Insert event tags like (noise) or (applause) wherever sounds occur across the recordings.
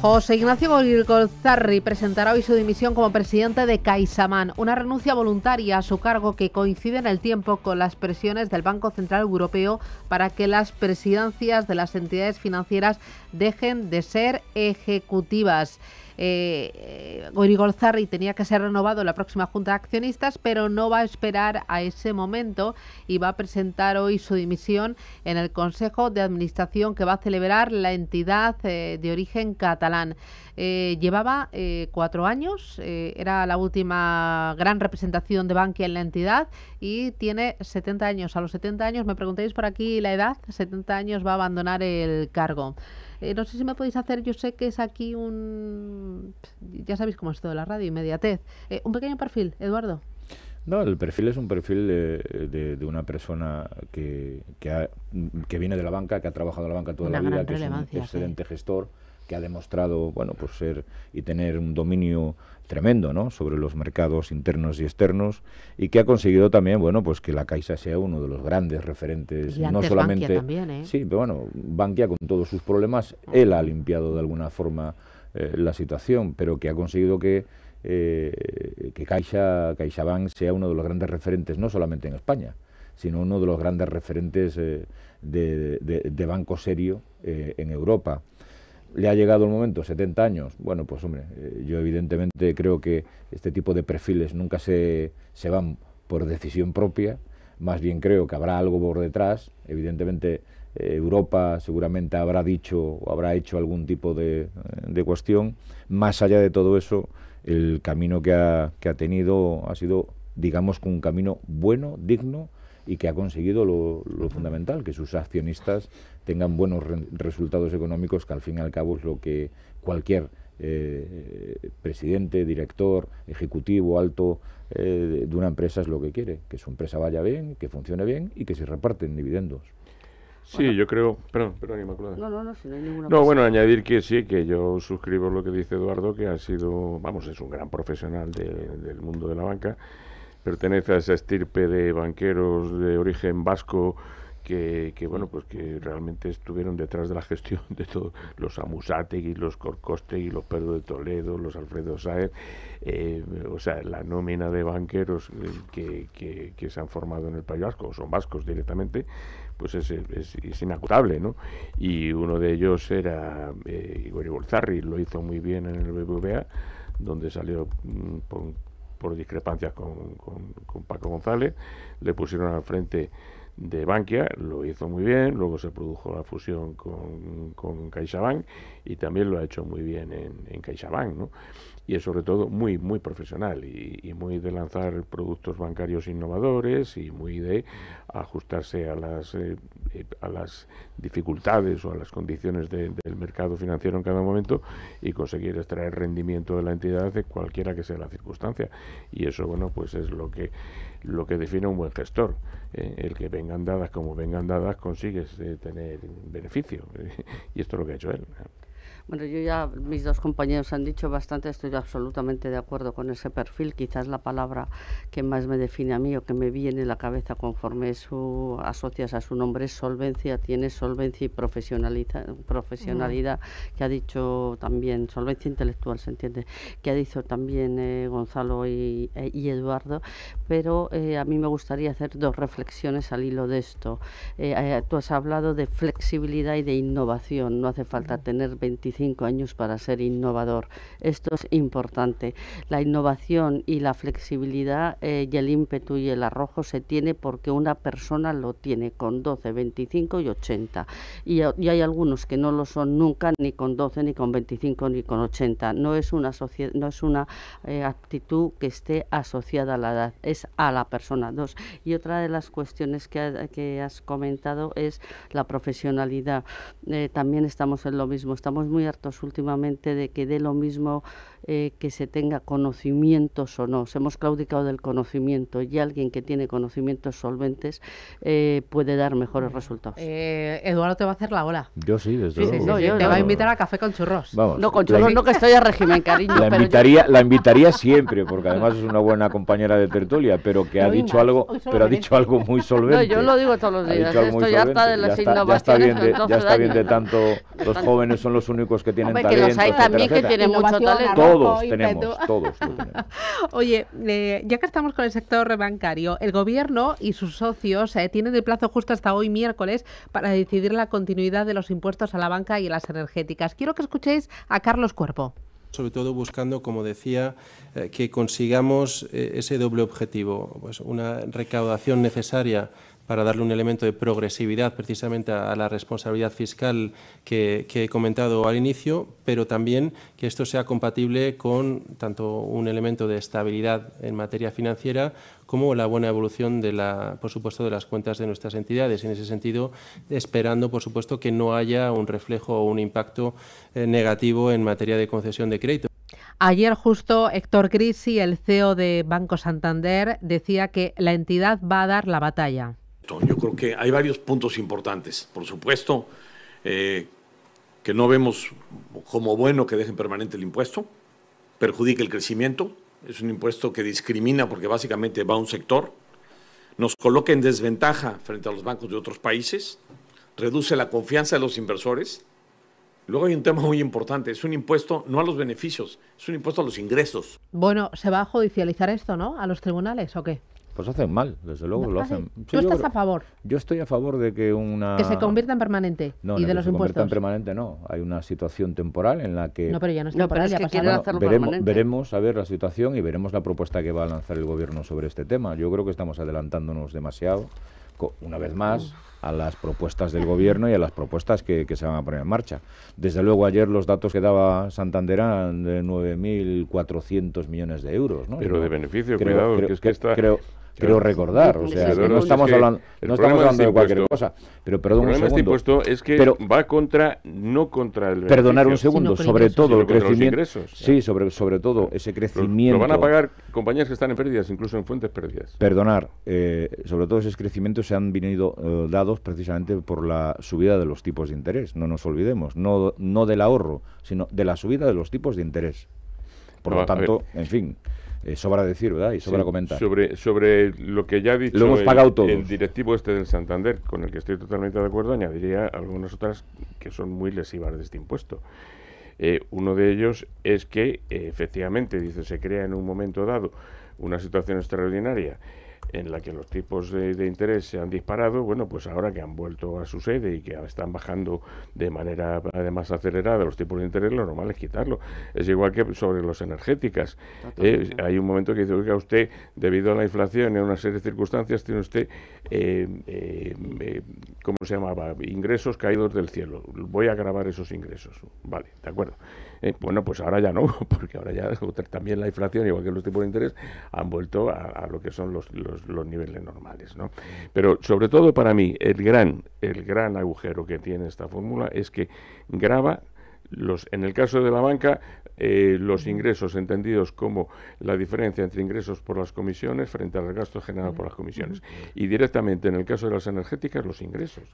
José Ignacio Golzarri presentará hoy su dimisión como presidente de CaixaBank, una renuncia voluntaria a su cargo que coincide en el tiempo con las presiones del Banco Central Europeo para que las presidencias de las entidades financieras dejen de ser ejecutivas eh, Zarri tenía que ser renovado en la próxima Junta de Accionistas, pero no va a esperar a ese momento y va a presentar hoy su dimisión en el Consejo de Administración que va a celebrar la entidad eh, de origen catalán. Eh, llevaba eh, cuatro años, era la última gran representación de Bankia en la entidad y tiene 70 años. A los 70 años, me preguntáis por aquí la edad, 70 años va a abandonar el cargo. Eh, no sé si me podéis hacer, yo sé que es aquí un... Ya sabéis cómo es todo la radio, inmediatez. Eh, un pequeño perfil, Eduardo. No, el perfil es un perfil de, de, una persona que, que, ha, que, viene de la banca, que ha trabajado en la banca toda la vida, que es un excelente gestor que ha demostrado bueno, pues ser y tener un dominio tremendo ¿no? sobre los mercados internos y externos y que ha conseguido también bueno pues que la Caixa sea uno de los grandes referentes no solamente Bankia también, ¿eh? sí pero bueno Bankia con todos sus problemas él ha limpiado de alguna forma eh, la situación pero que ha conseguido que eh, que Caixa CaixaBank sea uno de los grandes referentes no solamente en España sino uno de los grandes referentes de, banco serio en Europa le ha llegado el momento, 70 años. Bueno, pues hombre, eh, yo evidentemente creo que este tipo de perfiles nunca se, van por decisión propia, más bien creo que habrá algo por detrás. Evidentemente eh, Europa seguramente habrá dicho o habrá hecho algún tipo eh, de, cuestión. Más allá de todo eso, el camino que ha, que ha tenido ha sido, digamos, un camino bueno, digno y que ha conseguido lo, fundamental, que sus accionistas tengan buenos resultados económicos, que al fin y al cabo es lo que cualquier eh, presidente, director, ejecutivo, alto eh, de una empresa es lo que quiere, que su empresa vaya bien, que funcione bien y que se reparten dividendos. Sí, yo creo. Perdón, perdón, No, no, no, si no hay ninguna. No, bueno, añadir que sí, que yo suscribo lo que dice Eduardo, que ha sido, vamos, es un gran profesional del mundo de la banca pertenece a esa estirpe de banqueros de origen vasco que, que, bueno pues que realmente estuvieron detrás de la gestión de todos los Amusategui, los y los Pedro de Toledo, los Alfredo Saez, eh, o sea, la nómina de banqueros eh, que, se han formado en el País Vasco, son vascos directamente, pues es, es, inacotable, ¿no? Y uno de ellos era eh, Igor lo hizo muy bien en el BBVA, donde salió mm, por discrepancias con, con, Paco González, le pusieron al frente de Bankia, lo hizo muy bien, luego se produjo la fusión con, con CaixaBank y también lo ha hecho muy bien en, CaixaBank, ¿no? Y es sobre todo muy, muy profesional y, muy de lanzar productos bancarios innovadores y muy de ajustarse a las, eh, eh, a las dificultades o a las condiciones del mercado financiero en cada momento y conseguir extraer rendimiento de la entidad de cualquiera que sea la circunstancia. Y eso, bueno, pues es lo que, lo que define un buen gestor, eh, el que venga vengan dadas como vengan dadas, consigues eh, tener beneficio. (laughs) y esto es lo que ha hecho él. Bueno, yo ya, mis dos compañeros han dicho bastante, estoy absolutamente de acuerdo con ese perfil. Quizás la palabra que más me define a mí o que me viene en la cabeza conforme su, asocias a su nombre es solvencia, tiene solvencia y profesionalidad, que ha dicho también, solvencia intelectual, se entiende, que ha dicho también eh, Gonzalo eh, y, Eduardo. Pero eh, a mí me gustaría hacer dos reflexiones al hilo de esto. tú has hablado de flexibilidad y de innovación, no hace falta tener 25 años para ser innovador. Esto es importante. La innovación y la flexibilidad eh, y el ímpetu y el arrojo se tiene porque una persona lo tiene con 12, 25 y 80. Y, hay algunos que no lo son nunca ni con 12, ni con 25, ni con 80. No es una, no es una eh, actitud que esté asociada a la edad, es a la persona. Dos. Y otra de las cuestiones que, has comentado es la profesionalidad. Eh, también estamos en lo mismo, estamos muy últimamente de que dé lo mismo eh, que se tenga conocimientos o no. Hemos claudicado del conocimiento y alguien que tiene conocimientos solventes eh, puede dar mejores resultados. Eh, Eduardo te va a hacer la ola. Yo sí, desde luego. Sí, te va a invitar a café con churros. no, con churros no, que estoy a régimen, cariño. (laughs) La, invitaría, la invitaría siempre, porque además es una buena compañera de tertulia, pero que ha dicho algo, pero ha dicho algo muy solvente. (laughs) No, yo lo digo todos los días. Estoy harta de las innovaciones. Está, ya está bien de, tanto, los jóvenes son los únicos que tienen talento. Que los hay también que tienen mucho talento todos tenemos, (laughs) Oye, ya que estamos con el sector bancario, el gobierno y sus socios eh, tienen el plazo justo hasta hoy miércoles para decidir la continuidad de los impuestos a la banca y a las energéticas. Quiero que escuchéis a Carlos Cuerpo sobre todo buscando, como decía, eh, que consigamos eh, ese doble objetivo, pues una recaudación necesaria para darle un elemento de progresividad precisamente a, la responsabilidad fiscal que, he comentado al inicio, pero también que esto sea compatible con tanto un elemento de estabilidad en materia financiera como la buena evolución de la, por supuesto, de las cuentas de nuestras entidades. En ese sentido, esperando, por supuesto, que no haya un reflejo o un impacto eh, negativo en materia de concesión de crédito. Ayer justo Héctor Crisi, el CEO de Banco Santander, decía que la entidad va a dar la batalla yo creo que hay varios puntos importantes. Por supuesto, eh, que no vemos como bueno que dejen permanente el impuesto, perjudica el crecimiento, es un impuesto que discrimina porque básicamente va a un sector, nos coloca en desventaja frente a los bancos de otros países, reduce la confianza de los inversores. Luego hay un tema muy importante, es un impuesto no a los beneficios, es un impuesto a los ingresos. Bueno, se va a judicializar esto, ¿no? ¿A los tribunales o qué? Pues hacen mal, desde luego lo hacen. ¿Tú estás a favor? Yo estoy a favor de que una... Que se convierta en permanente y de los impuestos. No, se en permanente no. Hay una situación temporal en la que... No, pero ya no es temporal, pero ya veremos, veremos a ver la situación y veremos la propuesta que va a lanzar el Gobierno sobre este tema. Yo creo que estamos adelantándonos demasiado, una vez más, a las propuestas del Gobierno y a las propuestas que, se van a poner en marcha. Desde luego, ayer los datos que daba Santander eran de 9.400 millones de euros. ¿no? Pero de beneficio, creo, cuidado, que es que está creo recordar. O sea, no estamos hablando, estamos de cualquier cosa. Pero perdón un segundo. Este es que va contra, no contra el. Perdonar un segundo, sobre todo el crecimiento. sí, sobre, sobre todo ese crecimiento. Lo, van a pagar compañías que están en pérdidas, incluso en fuentes pérdidas. Perdonar, eh, sobre todo esos crecimientos se han venido eh, dados precisamente por la subida de los tipos de interés. No nos olvidemos, no, no del ahorro, sino de la subida de los tipos de interés. Por lo tanto, en fin. Eh, sobra decir, ¿verdad? Y sobra comentar. Sobre, sobre lo que ya ha dicho el, directivo este del Santander, con el que estoy totalmente de acuerdo, añadiría algunas otras que son muy lesivas de este impuesto. Eh, uno de ellos es que, eh, efectivamente, dice, se crea en un momento dado una situación extraordinaria en la que los tipos de, interés se han disparado, bueno, pues ahora que han vuelto a su sede y que están bajando de manera además acelerada los tipos de interés, lo normal es quitarlo. Es igual que sobre los energéticas. Eh, hay un momento que dice, usted, debido a la inflación y a una serie de circunstancias, tiene usted, eh, eh, eh, ¿cómo se llamaba? Ingresos caídos del cielo. Voy a grabar esos ingresos. Vale, de acuerdo. Eh, bueno, pues ahora ya no, (laughs) porque ahora ya (laughs) también la inflación, igual que los tipos de interés, han vuelto a, lo que son los, los, los, niveles normales. ¿no? Pero sobre todo para mí, el gran, el gran agujero que tiene esta fórmula es que graba en el caso de la banca, eh, los ingresos entendidos como la diferencia entre ingresos por las comisiones frente al gasto generado por las comisiones. Y directamente, en el caso de las energéticas, los ingresos.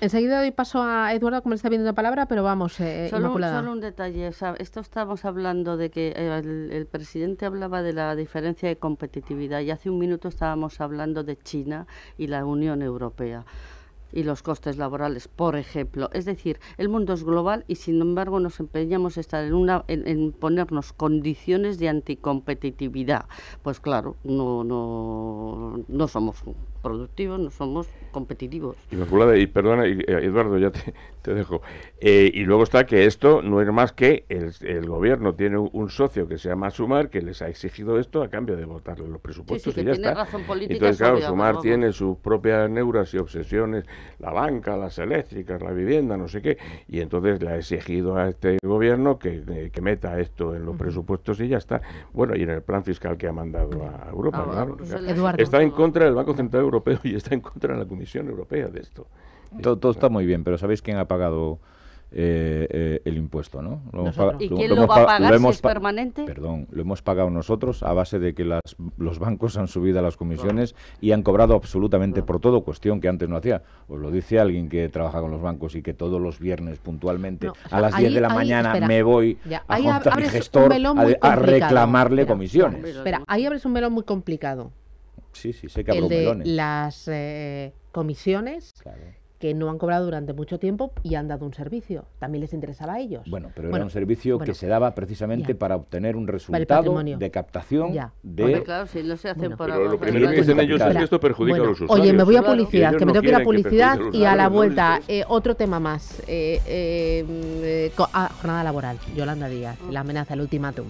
enseguida doy paso a Eduardo, como le está viendo la palabra, pero vamos, eh, solo, un detalle. esto estamos hablando de que eh, el presidente hablaba de la diferencia de competitividad y hace un minuto estábamos hablando de China y la Unión Europea y los costes laborales, por ejemplo. Es decir, el mundo es global y sin embargo nos empeñamos en, una, en, ponernos condiciones de anticompetitividad. Pues claro, no, no, no somos productivos, no somos competitivos. y perdona, eh, Eduardo, ya te, (laughs) dejo. Eh, y luego está que esto no es más que el, gobierno tiene un socio que se llama Sumar, que les ha exigido esto a cambio de votarle los presupuestos ya Entonces, claro, Sumar tiene sus propias neuras y obsesiones, la banca, las eléctricas, la vivienda, no sé qué, y entonces le ha exigido a este gobierno que, eh, meta esto en los presupuestos y ya está. Bueno, y en el plan fiscal que ha mandado a Europa. Ah, pues está en contra del Banco Central Europeo y está en contra de la Comisión Europea de esto. Todo, está muy bien, pero ¿sabéis quién ha pagado eh, eh, el impuesto, ¿no? ¿Y quién lo, va permanente? Perdón, lo hemos pagado nosotros a base de que las, los bancos han subido a las comisiones y han cobrado absolutamente por todo, cuestión que antes no hacía. Os lo dice alguien que trabaja con los bancos y que todos los viernes puntualmente a las 10 de la mañana me voy a, juntar mi gestor a, reclamarle comisiones. Espera, ahí abres un melón muy complicado. Sí, sí, sé que el de las eh, comisiones que no han cobrado durante mucho tiempo y han dado un servicio. También les interesaba a ellos. Bueno, pero era un servicio que se daba precisamente para obtener un resultado de captación de... Pero lo primero que dicen ellos es que esto perjudica a los usuarios. Oye, me voy a publicidad, que me tengo que ir a publicidad y a la vuelta eh, otro tema más. Eh, ah, jornada laboral, Yolanda Díaz, la amenaza, el ultimátum.